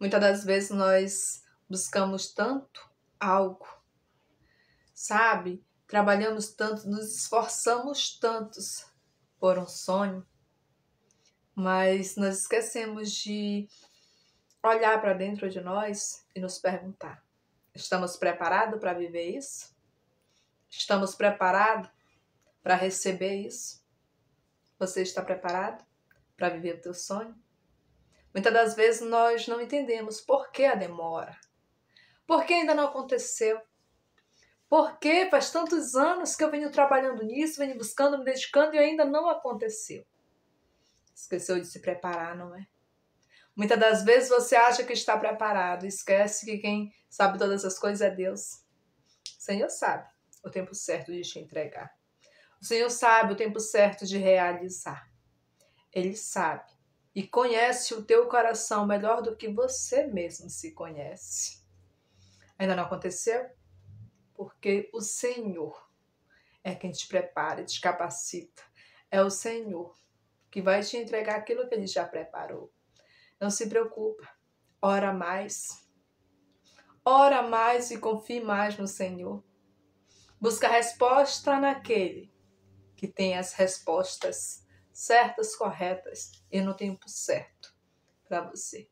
Muitas das vezes nós buscamos tanto algo, sabe? Trabalhamos tanto, nos esforçamos tantos por um sonho, mas nós esquecemos de olhar para dentro de nós e nos perguntar: estamos preparados para viver isso? Estamos preparados para receber isso? Você está preparado para viver o teu sonho? Muitas das vezes nós não entendemos por que a demora, por que ainda não aconteceu, por que faz tantos anos que eu venho trabalhando nisso, venho buscando, me dedicando e ainda não aconteceu. Esqueceu de se preparar, não é? Muitas das vezes você acha que está preparado, esquece que quem sabe todas as coisas é Deus. O Senhor sabe o tempo certo de te entregar. O Senhor sabe o tempo certo de realizar. Ele sabe e conhece o teu coração melhor do que você mesmo se conhece. Ainda não aconteceu? Porque o Senhor é quem te prepara, te capacita. É o Senhor que vai te entregar aquilo que ele já preparou. Não se preocupa. Ora mais. Ora mais e confie mais no Senhor. Busca resposta naquele que tem as respostas certas, corretas e no tempo certo para você.